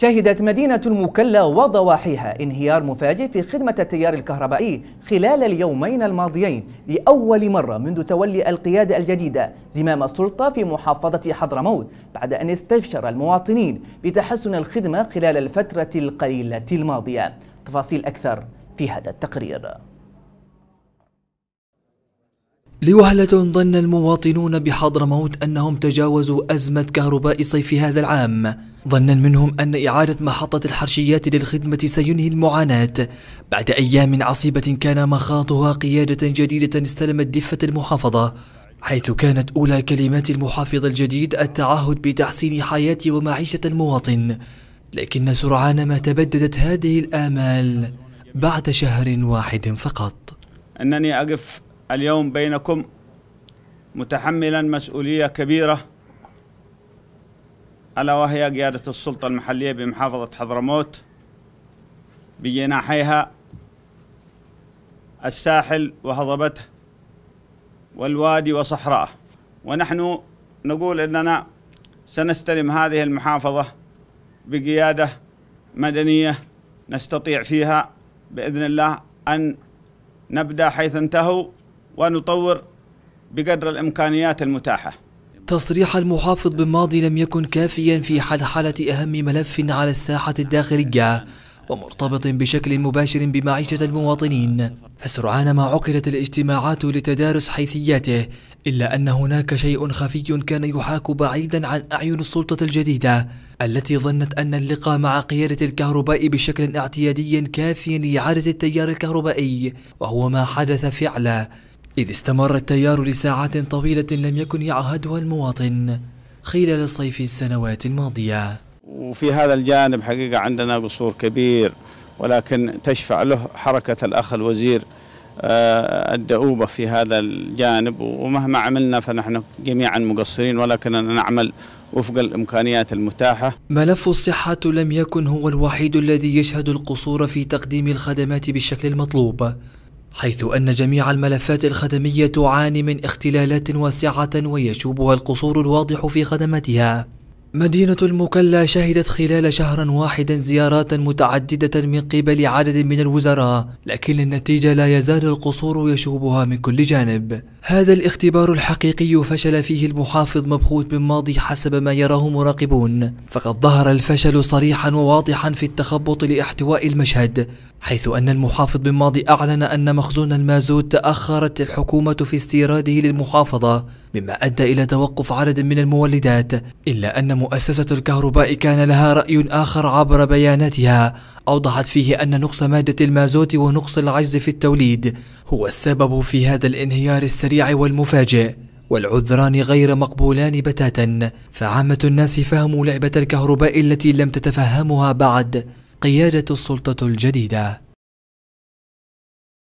شهدت مدينة المكلا وضواحيها انهيار مفاجئ في خدمة التيار الكهربائي خلال اليومين الماضيين لأول مرة منذ تولي القيادة الجديدة زمام السلطة في محافظة حضرموت بعد أن استبشر المواطنين بتحسن الخدمة خلال الفترة القليلة الماضية تفاصيل أكثر في هذا التقرير لوهلة ظن المواطنون بحضرموت أنهم تجاوزوا أزمة كهرباء صيف هذا العام ظنا منهم أن إعادة محطة الحرشيات للخدمة سينهي المعاناة بعد أيام عصيبة كان مخاطها قيادة جديدة استلمت دفة المحافظة حيث كانت أولى كلمات المحافظ الجديد التعهد بتحسين حياة ومعيشة المواطن لكن سرعان ما تبددت هذه الآمال بعد شهر واحد فقط أنني أقف اليوم بينكم متحملا مسؤولية كبيرة ألا وهي قيادة السلطة المحلية بمحافظة حضرموت بجناحيها الساحل وهضبته والوادي وصحراءه ونحن نقول أننا سنستلم هذه المحافظة بقيادة مدنية نستطيع فيها بإذن الله أن نبدأ حيث انتهوا ونطور بقدر الإمكانيات المتاحة تصريح المحافظ بالماضي لم يكن كافيا في حلحلة أهم ملف على الساحة الداخلية ومرتبط بشكل مباشر بمعيشة المواطنين فسرعان ما عقدت الاجتماعات لتدارس حيثياته إلا أن هناك شيء خفي كان يحاك بعيدا عن أعين السلطة الجديدة التي ظنت أن اللقاء مع قيادة الكهرباء بشكل اعتيادي كافي لإعادة التيار الكهربائي وهو ما حدث فعلا إذ استمر التيار لساعات طويلة لم يكن يعهدها المواطن خلال صيف السنوات الماضية وفي هذا الجانب حقيقة عندنا قصور كبير ولكن تشفع له حركة الأخ الوزير آه، الدؤوبة في هذا الجانب ومهما عملنا فنحن جميعا مقصرين ولكننا نعمل وفق الإمكانيات المتاحة ملف الصحة لم يكن هو الوحيد الذي يشهد القصور في تقديم الخدمات بالشكل المطلوب حيث أن جميع الملفات الخدمية تعاني من اختلالات واسعة ويشوبها القصور الواضح في خدمتها مدينة المكلا شهدت خلال شهر واحد زيارات متعددة من قبل عدد من الوزراء لكن النتيجة لا يزال القصور يشوبها من كل جانب هذا الاختبار الحقيقي فشل فيه المحافظ مبخوت بن ماضي حسب ما يراه مراقبون فقد ظهر الفشل صريحا وواضحا في التخبط لاحتواء المشهد حيث أن المحافظ بن ماضي أعلن أن مخزون المازوت تأخرت الحكومة في استيراده للمحافظة مما أدى إلى توقف عدد من المولدات إلا أن مؤسسة الكهرباء كان لها رأي آخر عبر بياناتها أوضحت فيه أن نقص مادة المازوت ونقص العجز في التوليد هو السبب في هذا الانهيار السريع والمفاجئ والعذران غير مقبولان بتاتا فعامة الناس فهموا لعبة الكهرباء التي لم تتفهمها بعد قيادة السلطة الجديدة